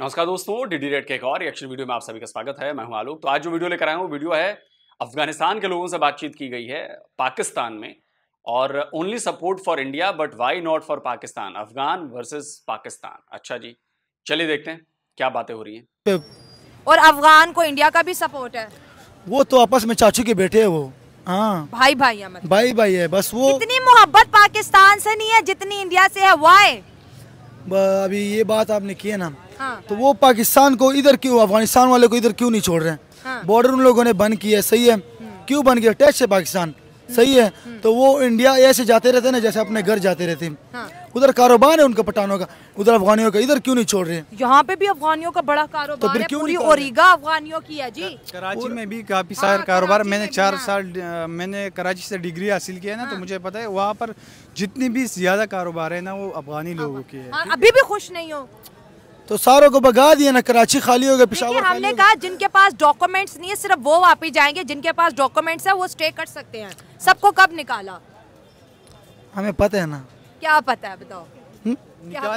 नमस्कार दोस्तों DD red के एक और एक्शन वीडियो में आप सभी का स्वागत है मैं हूं आलोक तो आज जो वीडियो लेकर आया हूं वीडियो है अफगानिस्तान के लोगों से बातचीत की गई है पाकिस्तान में और only support for India but why not for Pakistan Afghan versus Pakistan अच्छा जी चलिए देखते हैं क्या बातें हो रही है और अफगान को इंडिया का भी सपोर्ट है वो तो आपस में चाचू के बेटे है वो हाँ भाई भाई है मतलब। भाई भाई है बस वो इतनी मोहब्बत पाकिस्तान से नहीं है जितनी इंडिया से है वाई अभी ये बात आपने की है ना हाँ। तो वो पाकिस्तान को इधर क्यों अफगानिस्तान वाले को इधर क्यों नहीं छोड़ रहे हैं हाँ। बॉर्डर उन लोगों ने बंद किया है सही है हम्म। क्यों बन किया टेस्ट है पाकिस्तान हम्म। सही है हम्म। तो वो इंडिया ऐसे जाते रहते ना जैसे अपने घर जाते रहते हैं हाँ। उधर कारोबार है उनका पठानों का उधर अफगानियों का इधर क्यों नहीं छोड़ रहे यहाँ पे भी अफगानियों का बड़ा कारोबार तो फिर क्यों पूरी अफगानियों की है जी कराची में भी काफी हाँ, कारोबार मैंने चार हाँ। साल मैंने कराची से डिग्री हासिल किया है ना तो हाँ। मुझे पता है वहाँ पर जितनी भी ज्यादा कारोबार है ना वो अफगानी लोगों की है अभी भी खुश नहीं हो तो सारों को भगा दिया ना कराची खाली हो गया पिशावर हमने कहा जिनके पास डॉक्यूमेंट्स नहीं है सिर्फ वो वापिस जाएंगे जिनके पास डॉक्यूमेंट्स है वो स्टे कर सकते हैं सबको कब निकाला हमें पता है ना क्या पता है बताओ हम्म?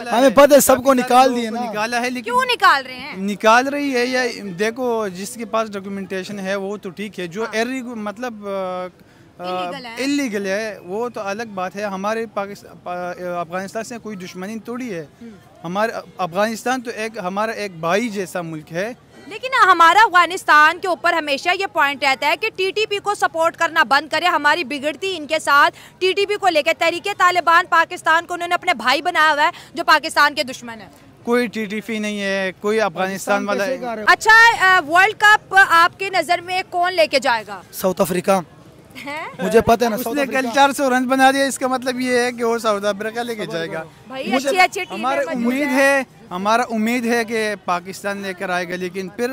हमें पता है सबको निकाल दिए ना निकाला है लेकिन क्यों निकाल रहे हैं निकाल रही है या देखो जिसके पास डॉक्यूमेंटेशन है वो तो ठीक है जो हाँ। मतलब आ, इलीगल है।, uh, है वो तो अलग बात है हमारे अफगानिस्तान से कोई दुश्मनी थोड़ी है hmm. हमारे अफगानिस्तान तो एक हमारा एक भाई जैसा मुल्क है लेकिन हमारा अफगानिस्तान के ऊपर हमेशा ये पॉइंट रहता है कि टीटीपी को सपोर्ट करना बंद करे हमारी बिगड़ती इनके साथ टीटीपी को लेकर तरीके तालिबान पाकिस्तान को उन्होंने अपने भाई बनाया हुआ है जो पाकिस्तान के दुश्मन है कोई टीटीपी नहीं है कोई अफगानिस्तान वाला अच्छा वर्ल्ड uh, कप आपके नज़र में कौन लेके जाएगा साउथ अफ्रीका मुझे पता है ना उसने कल चार सौ रन बना दिया इसका मतलब ये है कि वो साउथ अफ्रीका लेके जाएगा अच्छी अच्छी हमारा उम्मीद है हमारा उम्मीद है कि पाकिस्तान लेकर आएगा लेकिन फिर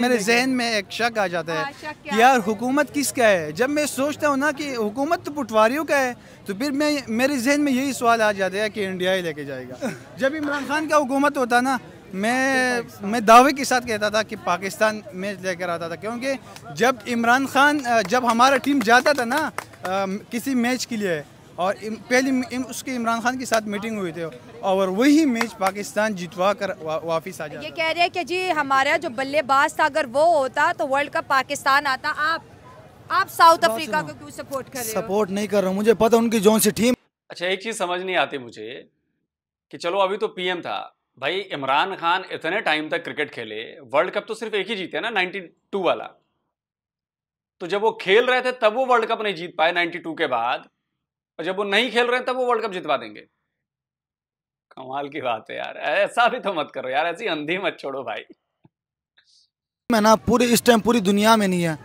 मेरे जहन में एक शक आ जाता है हाँ, कि यार हुकूमत किसका है जब मैं सोचता हूँ ना कि हुकूमत तो पुटवारियों का है तो फिर मैं मेरे जहन में यही सवाल आ जाता है कि इंडिया ही लेके जाएगा जब इमरान खान का हुकूमत होता ना मैं मैं दावे के साथ कहता था कि पाकिस्तान मैच लेकर आता था क्योंकि जब इमरान खान जब हमारा टीम जाता था ना किसी मैच के लिए और पहली इम, उसके इमरान खान के साथ मीटिंग हुई थी और वही मैच पाकिस्तान जितवा कर वा, वापिस आ जाता ये कह रहे हैं कि जी हमारा जो बल्लेबाज था अगर वो होता तो वर्ल्ड कप पाकिस्तान आता आप आप साउथ अफ्रीका को क्यों सपोर्ट कर रहे हो सपोर्ट नहीं कर रहा हूँ मुझे पता उनकी जो सी टीम अच्छा एक चीज़ समझ नहीं आती मुझे कि चलो अभी तो पीएम था भाई इमरान खान इतने टाइम तक क्रिकेट खेले वर्ल्ड कप तो सिर्फ एक ही जीते ना 92 वाला तो जब वो खेल रहे थे तब वो वर्ल्ड कप नहीं जीत पाए 92 के बाद और जब वो नहीं खेल रहे तब वो वर्ल्ड कप जितवा देंगे कमाल की बात है यार ऐसा भी तो मत करो यार ऐसी अंधी मत छोड़ो भाई मैं ना पूरे इस टाइम पूरी दुनिया में नहीं है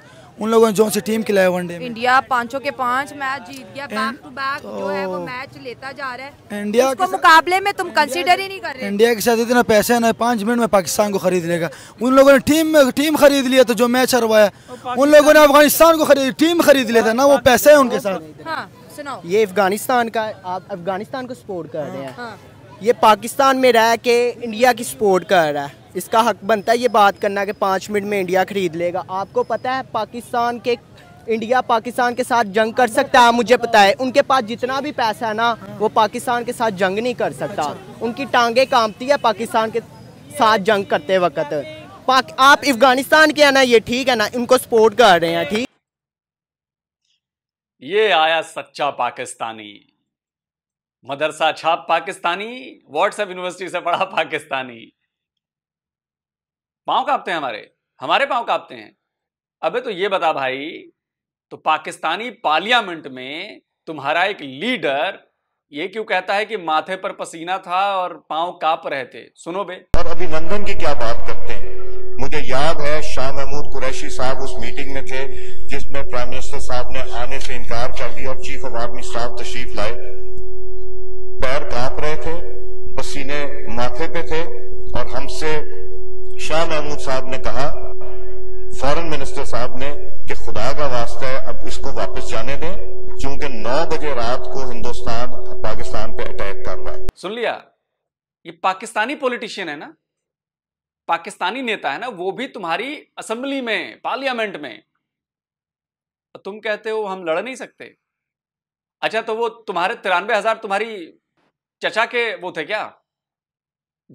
उन लोगों ने जो से टीम खिलाया वनडे में इंडिया पांचों के पांच मैच जीत गया बैक टू बैक जो है वो मैच लेता जा रहा है इंडिया के मुकाबले में तुम कंसीडर ही नहीं कर रहे इंडिया के साथ इतना पैसा है ना पांच मिनट में पाकिस्तान को खरीद लेगा उन लोगों ने टीम टीम खरीद लिया तो जो मैच हरवाया तो उन लोगों ने अफगानिस्तान को खरीद टीम खरीद लिया था ना वो पैसा है उनके साथ हाँ, ये अफगानिस्तान का आप अफगानिस्तान को सपोर्ट कर रहे हैं हाँ, हाँ। ये पाकिस्तान में रह के इंडिया की सपोर्ट कर रहा है इसका हक बनता है ये बात करना कि पाँच मिनट में इंडिया ख़रीद लेगा आपको पता है पाकिस्तान के इंडिया पाकिस्तान के साथ जंग कर सकता है मुझे पता है उनके पास जितना भी पैसा है ना वो पाकिस्तान के साथ जंग नहीं कर सकता अच्छा। उनकी टांगे कामती है पाकिस्तान के साथ जंग करते वक्त पाक आप अफगानिस्तान के हैं ना ये ठीक है ना इनको सपोर्ट कर रहे हैं ठीक ये आया सच्चा पाकिस्तानी मदरसा छाप पाकिस्तानी व्हाट्सएप यूनिवर्सिटी से पढ़ा पाकिस्तानी पांव कांपते हैं हमारे हमारे पांव कांपते हैं अबे तो ये बता भाई तो पाकिस्तानी पार्लियामेंट में तुम्हारा एक लीडर ये क्यों कहता है कि माथे पर पसीना था और पांव कांप रहे थे सुनो बे और अभिनंदन की क्या बात करते हैं मुझे याद है शाह महमूद कुरैशी साहब उस मीटिंग में थे जिसमें प्राइम मिनिस्टर साहब ने आने से इनकार कर दिया और चीफ ऑफ आर्मी स्टाफ तशरीफ लाए कांप रहे थे पसीने माथे पे थे और हमसे शाह महमूद साहब ने कहा फॉरेन मिनिस्टर साहब ने कि खुदा का वास्ता है अब इसको वापस जाने दें क्योंकि 9 बजे रात को हिंदुस्तान पाकिस्तान पे अटैक कर रहा है सुन लिया ये पाकिस्तानी पॉलिटिशियन है ना पाकिस्तानी नेता है ना वो भी तुम्हारी असेंबली में पार्लियामेंट में तुम कहते हो हम लड़ नहीं सकते अच्छा तो वो तुम्हारे तिरानवे हजार तुम्हारी चचा के वो थे क्या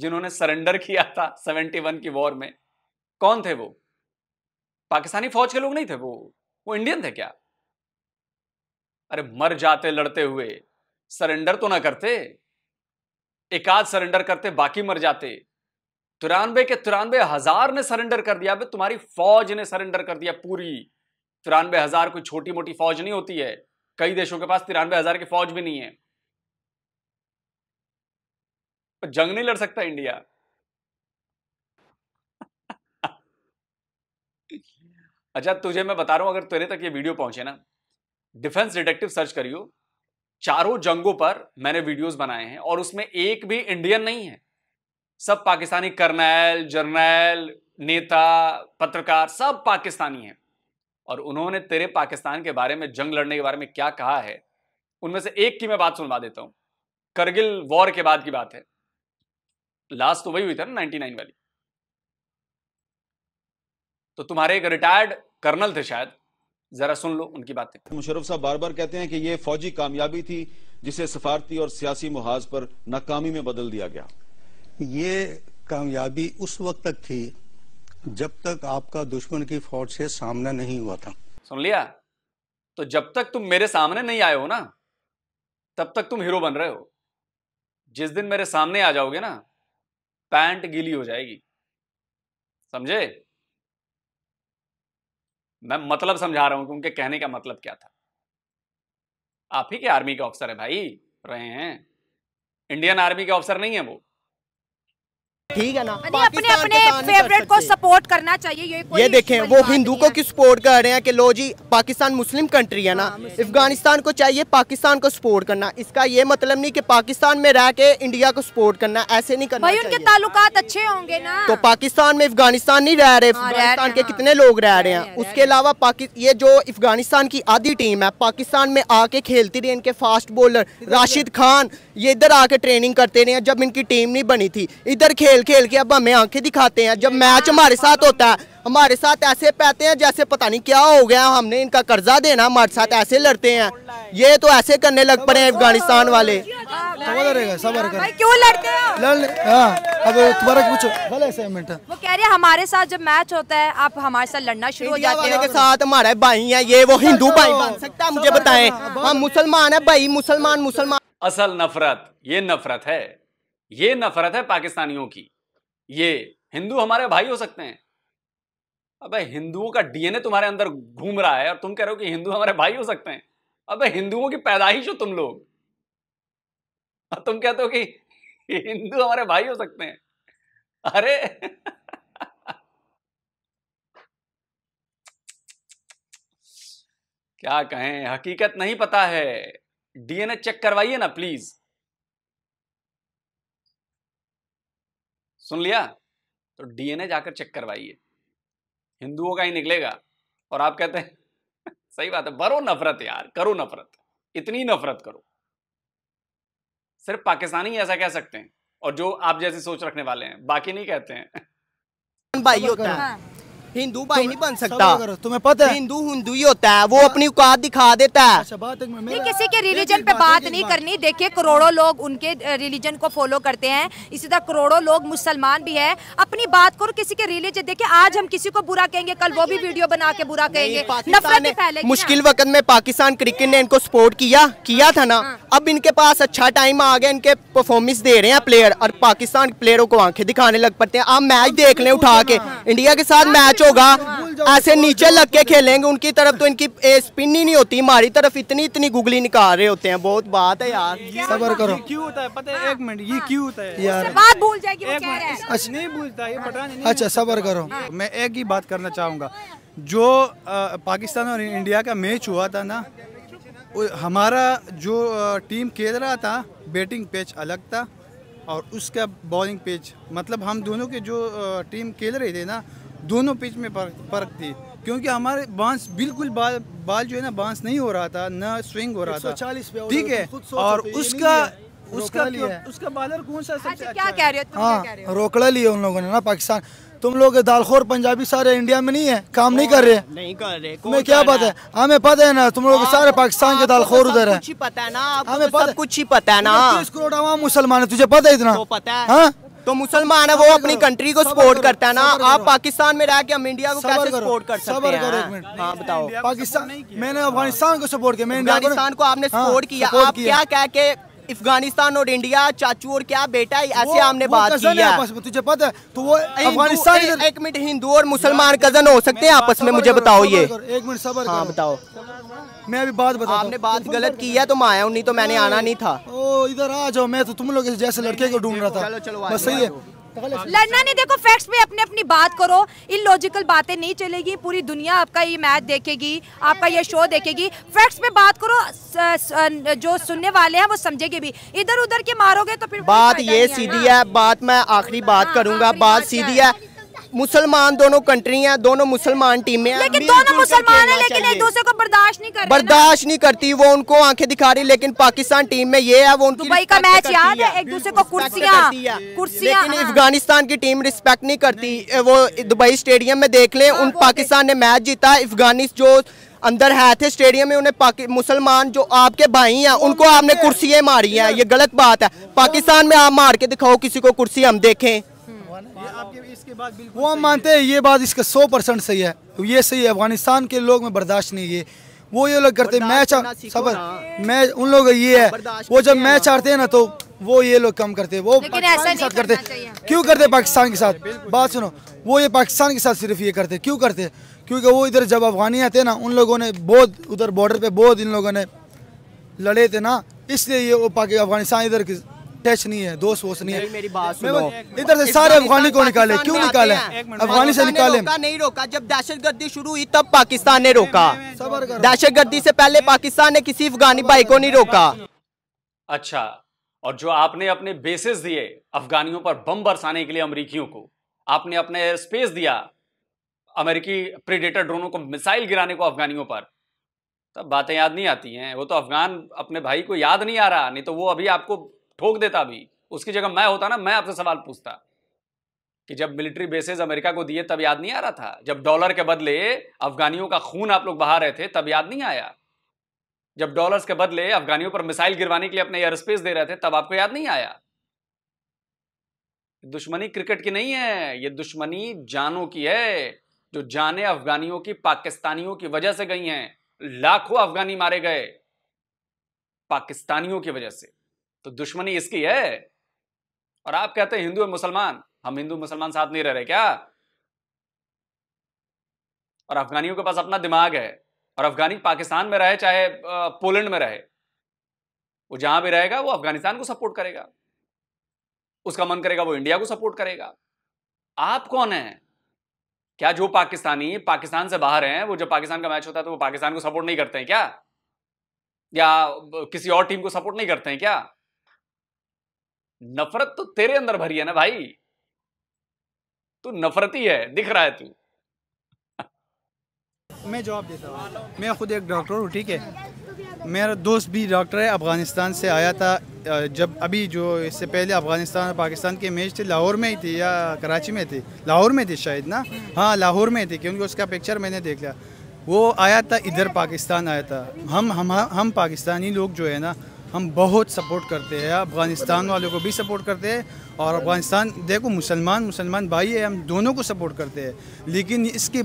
जिन्होंने सरेंडर किया था सेवेंटी वन की वॉर में कौन थे वो पाकिस्तानी फौज के लोग नहीं थे वो वो इंडियन थे क्या अरे मर जाते लड़ते हुए सरेंडर तो ना करते एक आध सरेंडर करते बाकी मर जाते तिरानबे के तिरानवे हजार ने सरेंडर कर दिया तुम्हारी फौज ने सरेंडर कर दिया पूरी तिरानवे हजार कोई छोटी मोटी फौज नहीं होती है कई देशों के पास तिरानवे हजार की फौज भी नहीं है पर जंग नहीं लड़ सकता इंडिया अच्छा तुझे मैं बता रहा हूं अगर तेरे तक ये वीडियो पहुंचे ना डिफेंस डिटेक्टिव सर्च करियो चारों जंगों पर मैंने वीडियोस बनाए हैं और उसमें एक भी इंडियन नहीं है सब पाकिस्तानी कर्नल जर्नल नेता पत्रकार सब पाकिस्तानी हैं और उन्होंने तेरे पाकिस्तान के बारे में जंग लड़ने के बारे में क्या कहा है उनमें से एक की मैं बात सुनवा देता हूं करगिल वॉर के बाद की बात है लास्ट तो वही हुई था ना 99 वाली तो तुम्हारे एक रिटायर्ड कर्नल थे शायद जरा सुन लो उनकी बातें तो मुशरफ साहब बार बार कहते हैं कि ये फौजी कामयाबी थी जिसे सफारती और सियासी मुहाज पर नाकामी में बदल दिया गया ये कामयाबी उस वक्त तक थी जब तक आपका दुश्मन की फौज से सामना नहीं हुआ था सुन लिया तो जब तक तुम मेरे सामने नहीं आए हो ना तब तक तुम हीरो बन रहे हो जिस दिन मेरे सामने आ जाओगे ना पैंट गीली हो जाएगी समझे मैं मतलब समझा रहा हूं कि उनके कहने का मतलब क्या था आप ही के आर्मी के ऑफिसर है भाई रहे हैं इंडियन आर्मी के ऑफिसर नहीं है वो ठीक है ना अपने अपने फेवरेट को सपोर्ट करना चाहिए ये कोई ये देखें वो हिंदू को क्यों सपोर्ट कर रहे हैं कि लो जी पाकिस्तान मुस्लिम कंट्री है ना हाँ, अफगानिस्तान को चाहिए पाकिस्तान को सपोर्ट करना इसका ये मतलब नहीं कि पाकिस्तान में रह के इंडिया को सपोर्ट करना ऐसे नहीं करना भाई उनके ताल्लुकात अच्छे होंगे ना तो पाकिस्तान में अफगानिस्तान नहीं रह रहे अफगानिस्तान हाँ, के हाँ। कितने लोग रह रहे हैं उसके अलावा ये जो अफगानिस्तान की आधी टीम है पाकिस्तान में आके खेलती रही इनके फास्ट बॉलर राशिद खान ये इधर आके ट्रेनिंग करते रहे जब इनकी टीम नहीं बनी थी इधर खेल खेल के अब हमें आंखें दिखाते हैं जब मैच हाँ। हमारे साथ होता है हमारे साथ ऐसे पैते हैं जैसे पता नहीं क्या हो गया हमने इनका कर्जा देना हमारे साथ ऐसे लड़ते हैं ये तो ऐसे करने लग पड़े हैं अफगानिस्तान वाले क्यों लड़ते हाँ, हमारे साथ जब मैच होता है आप हमारे साथ लड़ना शुरू हो जाते हैं साथ हमारा भाई है ये वो हिंदू भाई बन सकता है मुझे बताए हम हाँ, मुसलमान है भाई मुसलमान मुसलमान असल नफरत ये नफरत है ये नफरत है पाकिस्तानियों की ये हिंदू हमारे भाई हो सकते हैं अबे हिंदुओं का डीएनए तुम्हारे अंदर घूम रहा है और तुम कह रहे हो कि हिंदू हमारे भाई हो सकते हैं अबे हिंदुओं की पैदाइश हो तुम लोग और तुम कहते हो कि हिंदू हमारे भाई हो सकते हैं अरे क्या कहें हकीकत नहीं पता है डीएनए चेक करवाइए ना प्लीज सुन लिया तो डीएनए जाकर चेक करवाइए हिंदुओं का ही निकलेगा और आप कहते हैं सही बात है बरो नफरत यार करो नफरत इतनी नफरत करो सिर्फ पाकिस्तानी ही ऐसा कह सकते हैं और जो आप जैसे सोच रखने वाले हैं बाकी नहीं कहते हैं भाई होता है हाँ। हिंदू भाई नहीं बन सकता तुम्हें पता है हिंदू हिंदू ही होता है वो अच्छा। अपनी औकात दिखा देता है अच्छा, नहीं किसी के रिलीजन पे बात नहीं करनी देखिए करोड़ों लोग उनके रिलीजन को फॉलो करते हैं इसी तरह करोड़ों लोग मुसलमान भी है अपनी बात करो किसी के रिलीजन देखिए आज हम किसी को बुरा कहेंगे कल वो भी वीडियो बना के बुरा कहेंगे मुश्किल वक्त में पाकिस्तान क्रिकेट ने इनको सपोर्ट किया किया था ना हाँ। अब इनके पास अच्छा टाइम आ गया इनके परफॉर्मेंस दे रहे हैं प्लेयर और पाकिस्तान प्लेयरों को आंखें दिखाने लग पड़ते हैं आप मैच देख ले उठा के इंडिया हाँ। के साथ मैच मैच होगा ऐसे नीचे लग के खेलेंगे उनकी तरफ तो इनकी स्पिन ही नहीं होती हमारी तरफ इतनी इतनी गुगली निकाल रहे होते हैं बहुत बात है यार सबर करो क्यों होता है पता है एक मिनट ये क्यों होता है यार बात भूल जाएगी अच्छा सबर करो हाँ। मैं एक ही बात करना चाहूँगा जो पाकिस्तान और इंडिया का मैच हुआ था ना हमारा जो टीम खेल रहा था बैटिंग पेच अलग था और उसका बॉलिंग पेच मतलब हम दोनों के जो टीम खेल रहे थे ना दोनों पिच में फ़र्क थी क्योंकि हमारे बांस बिल्कुल बाल बाल जो है ना बांस नहीं हो रहा था ना स्विंग हो रहा था ठीक है और उसका उसका उसका बॉलर कौन सा अच्छा, सबसे क्या अच्छा कह रहे हो हाँ रोकड़ा लिए उन लोगों ने ना पाकिस्तान तुम लोग दालखोर पंजाबी सारे इंडिया में नहीं है काम नहीं कर रहे नहीं कर रहे तुम्हें क्या पता है हमें हाँ, पता है ना तुम लोग सारे तो- पाकिस्तान के तो दालखोर उधर है कुछ ही पता है ना हमें हाँ, तो कुछ ही पता है ना करोड़ आवाम मुसलमान है तुझे पता है इतना पता है हाँ? तो मुसलमान है वो अपनी कंट्री को सपोर्ट करता है ना आप पाकिस्तान में रह के हम इंडिया को कैसे सपोर्ट कर सकते हैं हाँ बताओ पाकिस्तान मैंने अफगानिस्तान को सपोर्ट किया अफगानिस्तान को आपने सपोर्ट हाँ, किया आप क्या कह के अफगानिस्तान और इंडिया चाचू और क्या बेटा ऐसे हमने बात की है तुझे पता है तो वो अफगानिस्तान एक मिनट हिंदू और मुसलमान कजन हो सकते हैं आपस में मुझे बताओ ये एक मिनट सबर हाँ बताओ मैं अभी बात बता आपने बात गलत की है तो मैं आया हूँ नहीं तो मैंने आना नहीं था ओ इधर आ जाओ मैं तो तुम लोग जैसे लड़के को ढूंढ रहा था बस सही है लड़ना नहीं देखो फैक्ट्स पे अपने अपनी बात करो इन लॉजिकल बातें नहीं चलेगी पूरी दुनिया आपका ये मैच देखेगी आपका ये शो देखेगी फैक्ट्स पे बात करो स, स, जो सुनने वाले हैं वो समझेगे भी इधर उधर के मारोगे तो फिर बात ये सीधी है बात मैं आखिरी बात हाँ, करूंगा बात सीधी है मुसलमान दोनों कंट्री हैं दोनों मुसलमान टीमें हैं लेकिन दोनों मुसलमान हैं लेकिन एक दूसरे को बर्दाश्त नहीं कर बर्दाश्त नहीं करती वो उनको आंखें दिखा रही लेकिन पाकिस्तान टीम में ये है वो उनकी दुबई का मैच याद है एक दूसरे को कुर्सियां कुर्सियां लेकिन हाँ। अफगानिस्तान की टीम रिस्पेक्ट नहीं करती वो दुबई स्टेडियम में देख ले हाँ, उन पाकिस्तान ने मैच जीता अफगानिस जो अंदर है थे स्टेडियम में उन्हें मुसलमान जो आपके भाई हैं उनको आपने कुर्सियाँ मारी हैं हाँ। ये गलत बात है पाकिस्तान में आप मार के दिखाओ किसी को कुर्सी हम देखें हम्म। इसके बाद वो हम मानते हैं ये बात इसका सौ परसेंट सही है तो ये सही है अफगानिस्तान के लोग में बर्दाश्त नहीं है वो ये लोग करते मैच सफर मैं उन लोग ये है वो जब मैच हारते हैं ना तो वो ये लोग कम करते वो पाकिस्तान के साथ करते क्यों करते पाकिस्तान के साथ बात सुनो वो ये पाकिस्तान के साथ सिर्फ ये करते क्यों करते क्योंकि वो इधर जब अफगानी आते ना उन लोगों ने बहुत उधर बॉर्डर पे बहुत इन लोगों ने लड़े थे ना इसलिए ये वो अफगानिस्तान इधर टच नहीं है दोस्त वोस्त नहीं है मेरी बात इधर से सारे अफगानी को निकाले क्यों निकाले अफगानी से निकाले नहीं रोका जब दहशत गर्दी शुरू हुई तब पाकिस्तान ने रोका दहशत गर्दी से पहले पाकिस्तान ने किसी अफगानी भाई को नहीं रोका अच्छा और जो आपने अपने बेसिस दिए अफगानियों पर बम बरसाने के लिए अमरीकियों को आपने अपने स्पेस दिया अमेरिकी प्रीडेटर ड्रोनों को मिसाइल गिराने को अफगानियों पर तब बातें याद नहीं आती हैं वो तो अफगान अपने भाई को याद नहीं आ रहा नहीं तो वो अभी आपको ठोक देता अभी उसकी जगह मैं होता ना मैं आपसे सवाल पूछता कि जब मिलिट्री बेसेस अमेरिका को दिए तब याद नहीं आ रहा था जब डॉलर के बदले अफगानियों का खून आप लोग बहा रहे थे तब याद नहीं आया जब डॉलर्स के बदले अफगानियों पर मिसाइल गिरवाने के लिए अपने एयर स्पेस दे रहे थे तब आपको याद नहीं आया दुश्मनी क्रिकेट की नहीं है ये दुश्मनी जानों की है जो जाने अफगानियों की पाकिस्तानियों की वजह से गई हैं लाखों अफगानी मारे गए पाकिस्तानियों की वजह से तो दुश्मनी इसकी है और आप कहते हैं हिंदू और मुसलमान हम हिंदू मुसलमान साथ नहीं रह रहे क्या और अफगानियों के पास अपना दिमाग है और अफगानी पाकिस्तान में रहे चाहे पोलैंड में रहे वो जहां भी रहेगा वो अफगानिस्तान को सपोर्ट करेगा उसका मन करेगा वो इंडिया को सपोर्ट करेगा आप कौन है क्या जो पाकिस्तानी पाकिस्तान से बाहर हैं वो जब पाकिस्तान का मैच होता है तो वो पाकिस्तान को सपोर्ट नहीं करते हैं क्या या किसी और टीम को सपोर्ट नहीं करते हैं क्या नफरत तो तेरे अंदर भरी है ना भाई तू नफरती है दिख रहा है तू मैं जवाब देता हूँ मैं खुद एक डॉक्टर हूँ ठीक है मेरा दोस्त भी डॉक्टर है अफ़गानिस्तान से आया था जब अभी जो इससे पहले अफ़गानिस्तान और पाकिस्तान के मैच थे लाहौर में ही थे या कराची में थे लाहौर में थे शायद ना हाँ लाहौर में थे क्योंकि उसका पिक्चर मैंने देख लिया वो आया था इधर पाकिस्तान आया था हम हम हम पाकिस्तानी लोग जो है ना हम बहुत सपोर्ट करते हैं अफ़गानिस्तान वालों को भी सपोर्ट करते हैं और अफ़गानिस्तान देखो मुसलमान मुसलमान भाई है हम दोनों को सपोर्ट करते हैं लेकिन इसके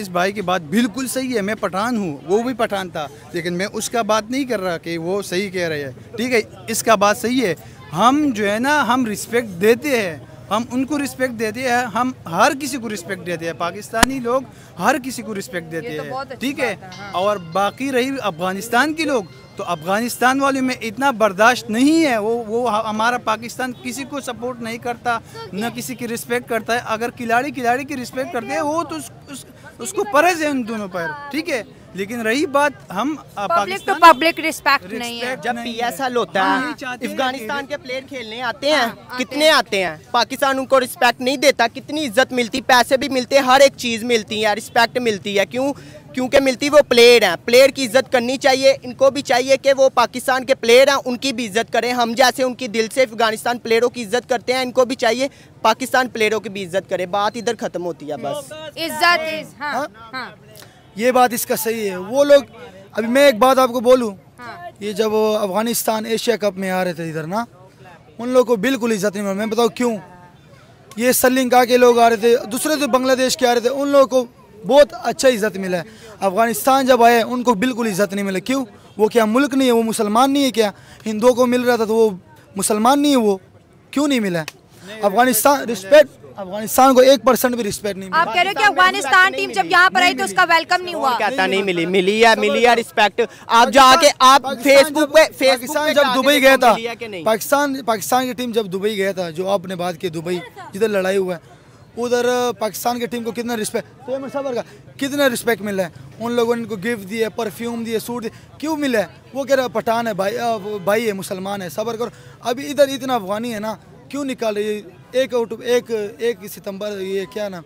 इस भाई की बात बिल्कुल सही है मैं पठान हूँ वो भी पठान था लेकिन मैं उसका बात नहीं कर रहा कि वो सही कह रहे हैं ठीक है इसका बात सही है हम जो है ना हम रिस्पेक्ट देते हैं हम उनको रिस्पेक्ट देते हैं हम हर किसी को रिस्पेक्ट देते हैं पाकिस्तानी लोग हर किसी को रिस्पेक्ट देते तो हैं ठीक है हाँ। और बाकी रही अफ़गानिस्तान के लोग तो अफ़गानिस्तान वाले में इतना बर्दाश्त नहीं है वो वो हमारा पाकिस्तान किसी को सपोर्ट नहीं करता न किसी की रिस्पेक्ट करता है अगर खिलाड़ी खिलाड़ी की रिस्पेक्ट करते हैं वो तो उस, उस, उसको परहेज है उन दोनों पर ठीक है लेकिन रही बात हम पब्लिक तो पब्लिक रिस्पेक्ट नहीं है जब एल होता है अफगानिस्तान के प्लेयर खेलने आते हैं हाँ, कितने आते हैं पाकिस्तान उनको रिस्पेक्ट नहीं देता कितनी इज्जत मिलती पैसे भी मिलते हर एक चीज मिलती है रिस्पेक्ट मिलती है क्यों क्योंकि मिलती वो प्लेयर हैं प्लेयर की इज्जत करनी चाहिए इनको भी चाहिए कि वो पाकिस्तान के प्लेयर हैं उनकी भी इज्जत करें हम जैसे उनकी दिल से अफगानिस्तान प्लेयरों की इज्जत करते हैं इनको भी चाहिए पाकिस्तान प्लेयरों की भी इज्जत करें बात इधर खत्म होती है बस इज्जत हाँ, हाँ? ये बात इसका सही है वो लोग अभी मैं एक बात आपको बोलूँ हाँ। ये जब अफगानिस्तान एशिया कप में आ रहे थे इधर ना उन लोगों को बिल्कुल इज्जत नहीं मिला मैं बताऊँ क्यों ये का के लोग आ रहे थे दूसरे तो बांग्लादेश के आ रहे थे उन लोगों को बहुत अच्छा इज्जत मिला है अफगानिस्तान जब आए उनको बिल्कुल इज्जत नहीं मिला क्यों वो क्या मुल्क नहीं है वो मुसलमान नहीं है क्या हिंदुओं को मिल रहा था तो वो मुसलमान नहीं है वो क्यों नहीं मिला अफगानिस्तान रिस्पेक्ट अफगानिस्तान को एक परसेंट भी रिस्पेक्ट नहीं आप कह रहे हो कि अफगानिस्तान टीम जब यहाँ पर आई तो उसका वेलकम नहीं हुआ कहता नहीं मिली मिली या मिली या रिस्पेक्ट आप जो आके आप फेसबुक पे पाकिस्तान जब दुबई गया था पाकिस्तान पाकिस्तान की टीम जब दुबई गया था जो आपने बात की दुबई जिधर लड़ाई हुआ है उधर पाकिस्तान की टीम को कितना रिस्पेक्ट तो अहमद साहब का कितना रिस्पेक्ट मिला है उन लोगों ने इनको गिफ्ट दिए परफ्यूम दिए सूट दिए क्यों मिला है वो कह रहा है पठान है भाई भाई है मुसलमान है सबर करो अभी इधर इतना अफगानी है ना क्यों निकाल रही है एक आउट एक एक सितंबर ये क्या नाम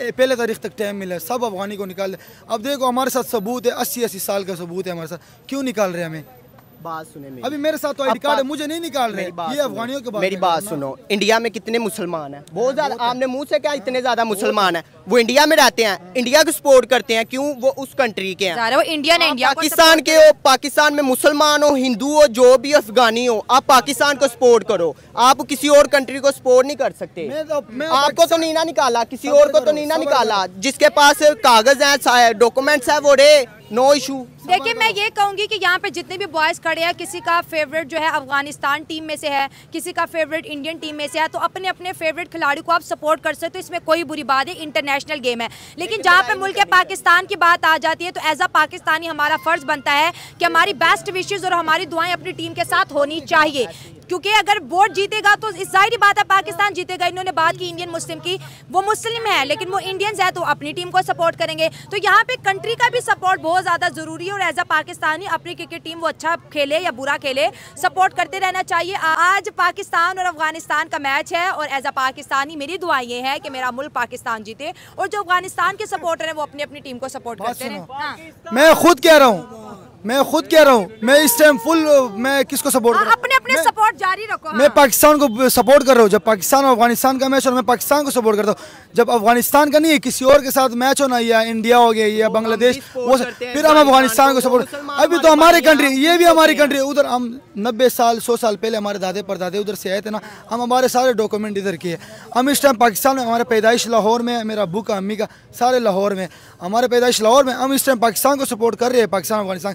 पहले तारीख तक टाइम मिला सब अफगानी को निकाल दे अब देखो हमारे साथ सबूत है अस्सी अस्सी साल का सबूत है हमारे साथ क्यों निकाल रहे हैं हमें बात सुने मेरी। अभी मेरे साथ तो आई कार्ड है मुझे नहीं निकाल रहे ये अफगानियों के बात मेरी बात सुनो इंडिया में कितने मुसलमान हैं बहुत ज्यादा आपने मुंह से क्या इतने ज्यादा मुसलमान है वो इंडिया में रहते हैं इंडिया को सपोर्ट करते हैं क्यों वो उस कंट्री के हैं वो इंडिया है इंडिया पाकिस्तान के हो पाकिस्तान में मुसलमान हो हिंदू हो जो भी अफगानी हो आप पाकिस्तान को सपोर्ट करो आप किसी और कंट्री को सपोर्ट नहीं कर सकते तो- तो- आपको तो नीना निकाला किसी और को तो नीना निकाला जिसके पास कागज है डॉक्यूमेंट्स है वो रे नो इशू देखिए मैं ये कहूंगी कि यहाँ पे जितने भी बॉयज खड़े हैं किसी का फेवरेट जो है अफगानिस्तान टीम में से है किसी का फेवरेट इंडियन टीम में से है तो अपने अपने फेवरेट खिलाड़ी को आप सपोर्ट कर सकते हो इसमें कोई बुरी बात है इंटरनेशनल इंटरनेशनल गेम है लेकिन तो जहाँ पे मुल्क पाकिस्तान की बात आ जाती है तो एज अ पाकिस्तानी हमारा फर्ज बनता है कि हमारी बेस्ट विशेज और हमारी दुआएं अपनी टीम के साथ होनी चाहिए क्योंकि अगर वोट जीतेगा तो जाहिर बात है पाकिस्तान जीतेगा इन्होंने बात की इंडियन मुस्लिम की वो मुस्लिम है लेकिन वो इंडियंस है तो अपनी टीम को सपोर्ट करेंगे तो यहाँ पे कंट्री का भी सपोर्ट बहुत ज़्यादा ज़रूरी है और एज अ पाकिस्तानी अपनी क्रिकेट टीम वो अच्छा खेले या बुरा खेले सपोर्ट करते रहना चाहिए आज पाकिस्तान और अफगानिस्तान का मैच है और एज अ पाकिस्तानी मेरी दुआ ये है कि मेरा मुल्क पाकिस्तान जीते और जो अफगानिस्तान के सपोर्टर हैं वो अपनी अपनी टीम को सपोर्ट करते हैं हाँ। मैं खुद कह रहा हूँ मैं खुद कह रहा हूँ मैं इस टाइम फुल मैं किसको सपोर्ट आ, अपने अपने सपोर्ट जारी रखो मैं हाँ। पाकिस्तान को सपोर्ट कर रहा हूँ जब पाकिस्तान और अफगानिस्तान का मैच हो मैं पाकिस्तान को सपोर्ट करता हूँ जब अफगानिस्तान का नहीं है किसी और के साथ मैच होना या इंडिया हो गया या बांग्लादेश तो वो फिर हम अफगानिस्तान को सपोर्ट अभी तो हमारी कंट्री ये भी हमारी कंट्री उधर हम नब्बे साल सौ साल पहले हमारे दादे परदादे उधर से आए थे ना हम हमारे सारे डॉक्यूमेंट इधर किए हम इस टाइम पाकिस्तान में हमारे पैदाइश लाहौर में मेरा बुक अम्मी का सारे लाहौर में हमारे पैदाइश लाहौर में हम इस टाइम पाकिस्तान को सपोर्ट कर रहे हैं पाकिस्तान अफगानिस्तान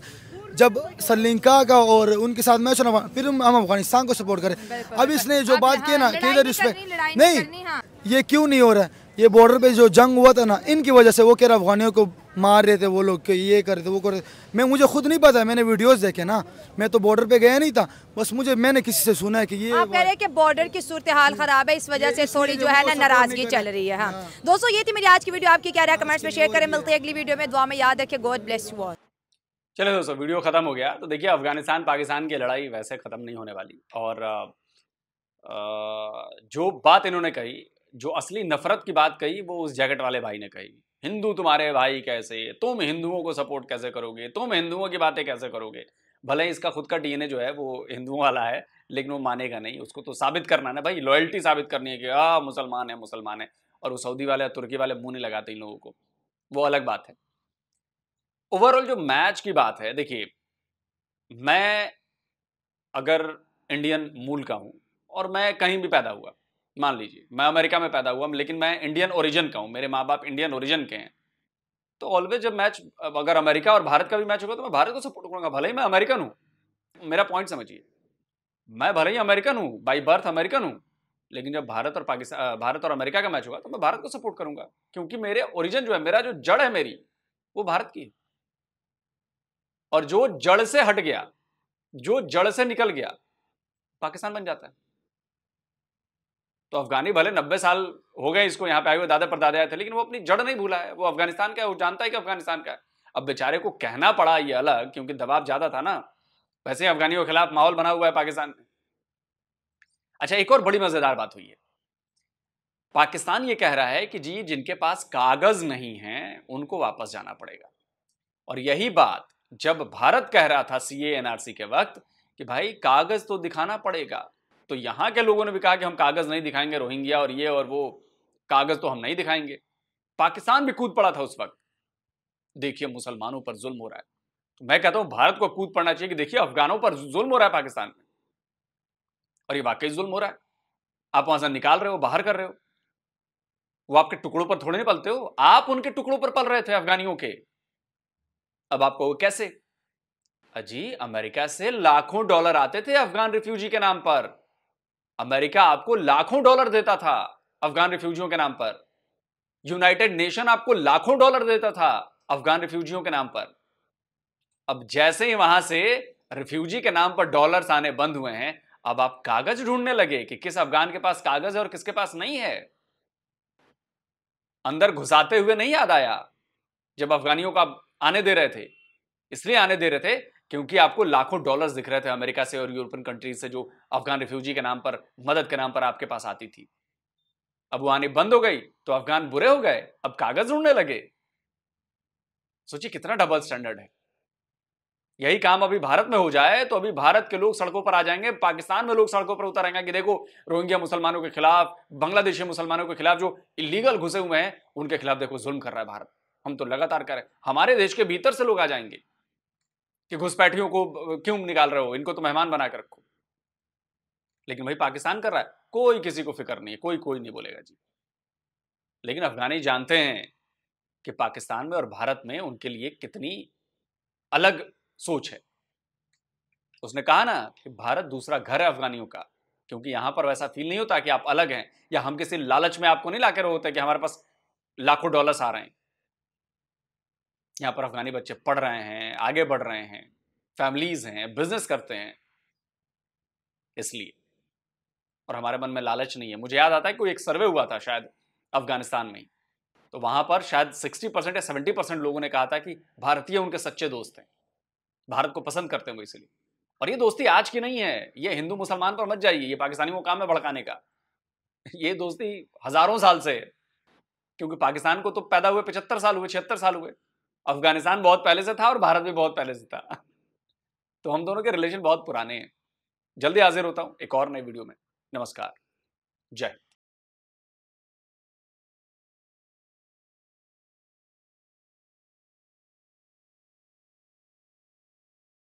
जब श्रीलंका का और उनके साथ मैच होना फिर हम अफगानिस्तान को सपोर्ट करें अब इसने जो बात की ना कि रिस्पेक्ट नहीं हाँ। ये क्यों नहीं हो रहा है ये बॉर्डर पे जो जंग हुआ था ना इनकी वजह से वो कह रहे अफगानियों को मार रहे थे वो लोग कि ये कर रहे थे वो कर रहे मैं मुझे खुद नहीं पता मैंने वीडियोस देखे ना मैं तो बॉर्डर पे गया नहीं था बस मुझे मैंने किसी से सुना है कि ये आप कह रहे हैं कि बॉर्डर की सूरत हाल खराब है इस वजह से थोड़ी जो है ना नाराजगी चल रही है हाँ।, हाँ दोस्तों ये थी मेरी आज की वीडियो आपकी क्या रहा कमेंट्स में शेयर करें मिलते हैं अगली वीडियो में दुआ में याद रखे गॉड ब्लेस यू ऑल चले दोस्तों वीडियो ख़त्म हो गया तो देखिए अफगानिस्तान पाकिस्तान की लड़ाई वैसे ख़त्म नहीं होने वाली और जो बात इन्होंने कही जो असली नफ़रत की बात कही वो उस जैकेट वाले भाई ने कही हिंदू तुम्हारे भाई कैसे तुम हिंदुओं को सपोर्ट कैसे करोगे तुम हिंदुओं की बातें कैसे करोगे भले इसका खुद का डीएनए जो है वो हिंदुओं वाला है लेकिन वो मानेगा नहीं उसको तो साबित करना है ना भाई लॉयल्टी साबित करनी है कि हाँ मुसलमान है मुसलमान है और वो सऊदी वाले तुर्की वाले मुँह नहीं लगाते इन लोगों को वो अलग बात है ओवरऑल जो मैच की बात है देखिए मैं अगर इंडियन मूल का हूँ और मैं कहीं भी पैदा हुआ मान लीजिए मैं अमेरिका में पैदा हुआ लेकिन मैं इंडियन ओरिजिन का हूँ मेरे माँ बाप इंडियन ओरिजिन के हैं तो ऑलवेज जब मैच अगर अमेरिका और भारत का भी मैच होगा तो मैं भारत को सपोर्ट करूँगा भले ही मैं अमेरिकन हूँ मेरा पॉइंट समझिए मैं भले ही अमेरिकन हूँ बाई बर्थ अमेरिकन हूँ लेकिन जब भारत और पाकिस्तान भारत और अमेरिका का मैच होगा तो मैं भारत को सपोर्ट करूंगा क्योंकि मेरे ओरिजिन जो है मेरा जो जड़ है मेरी वो भारत की है और जो जड़ से हट गया जो जड़ से निकल गया पाकिस्तान बन जाता है तो अफगानी भले नब्बे साल हो गए इसको यहां पे आए हुए दादा दादा आए थे लेकिन वो अपनी जड़ नहीं भूला है वो अफगानिस्तान का है वो जानता है कि अफगानिस्तान का है अब बेचारे को कहना पड़ा ये अलग क्योंकि दबाव ज्यादा था ना वैसे अफगानियों के खिलाफ माहौल बना हुआ है पाकिस्तान में अच्छा एक और बड़ी मजेदार बात हुई है पाकिस्तान ये कह रहा है कि जी जिनके पास कागज नहीं है उनको वापस जाना पड़ेगा और यही बात जब भारत कह रहा था सी एनआरसी के वक्त कि भाई कागज तो दिखाना पड़ेगा तो यहां के लोगों ने भी कहा कि हम कागज नहीं दिखाएंगे रोहिंग्या और ये और वो कागज तो हम नहीं दिखाएंगे पाकिस्तान भी कूद पड़ा था उस वक्त देखिए मुसलमानों पर जुल्म हो रहा है तो मैं कहता हूं भारत को कूद पड़ना चाहिए कि देखिए अफगानों पर जुल्म हो रहा है पाकिस्तान में और ये वाकई जुल्म हो रहा है आप वहां से निकाल रहे हो बाहर कर रहे हो वो आपके टुकड़ों पर थोड़े नहीं पलते हो आप उनके टुकड़ों पर पल रहे थे अफगानियों के अब आप कहोगे कैसे अजी अमेरिका से लाखों डॉलर आते थे अफगान रिफ्यूजी के नाम पर अमेरिका आपको लाखों डॉलर देता था अफगान रिफ्यूजियों के नाम पर यूनाइटेड नेशन आपको लाखों डॉलर देता था अफगान रिफ्यूजियों के नाम पर अब जैसे ही वहां से रिफ्यूजी के नाम पर डॉलर्स आने बंद हुए हैं अब आप कागज ढूंढने लगे कि किस अफगान के पास कागज है और किसके पास नहीं है अंदर घुसाते हुए नहीं याद आया जब अफगानियों का आने दे रहे थे इसलिए आने दे रहे थे क्योंकि आपको लाखों डॉलर्स दिख रहे थे अमेरिका से और यूरोपियन कंट्रीज से जो अफगान रिफ्यूजी के नाम पर मदद के नाम पर आपके पास आती थी अब वो आने बंद हो गई तो अफगान बुरे हो गए अब कागज ढूंढने लगे सोचिए कितना डबल स्टैंडर्ड है यही काम अभी भारत में हो जाए तो अभी भारत के लोग सड़कों पर आ जाएंगे पाकिस्तान में लोग सड़कों पर उतर आएंगे कि देखो रोहिंग्या मुसलमानों के खिलाफ बांग्लादेशी मुसलमानों के खिलाफ जो इलीगल घुसे हुए हैं उनके खिलाफ देखो जुल्म कर रहा है भारत हम तो लगातार करें हमारे देश के भीतर से लोग आ जाएंगे कि घुसपैठियों को क्यों निकाल रहे हो इनको तो मेहमान बना के रखो लेकिन भाई पाकिस्तान कर रहा है कोई किसी को फिक्र नहीं है कोई कोई नहीं बोलेगा जी लेकिन अफगानी जानते हैं कि पाकिस्तान में और भारत में उनके लिए कितनी अलग सोच है उसने कहा ना कि भारत दूसरा घर है अफगानियों का क्योंकि यहां पर वैसा फील नहीं होता कि आप अलग हैं या हम किसी लालच में आपको नहीं लाके रहे होते कि हमारे पास लाखों डॉलर्स आ रहे हैं यहाँ पर अफगानी बच्चे पढ़ रहे हैं आगे बढ़ रहे हैं फैमिलीज हैं बिजनेस करते हैं इसलिए और हमारे मन में लालच नहीं है मुझे याद आता है कोई एक सर्वे हुआ था शायद अफगानिस्तान में तो वहां पर शायद 60 परसेंट या 70 परसेंट लोगों ने कहा था कि भारतीय उनके सच्चे दोस्त हैं भारत को पसंद करते हैं वो इसलिए और ये दोस्ती आज की नहीं है ये हिंदू मुसलमान पर मत जाइए ये पाकिस्तानी को काम है भड़काने का ये दोस्ती हजारों साल से है क्योंकि पाकिस्तान को तो पैदा हुए पचहत्तर साल हुए छिहत्तर साल हुए अफगानिस्तान बहुत पहले से था और भारत भी बहुत पहले से था तो हम दोनों के रिलेशन बहुत पुराने हैं जल्दी हाजिर होता हूँ एक और नए वीडियो में नमस्कार जय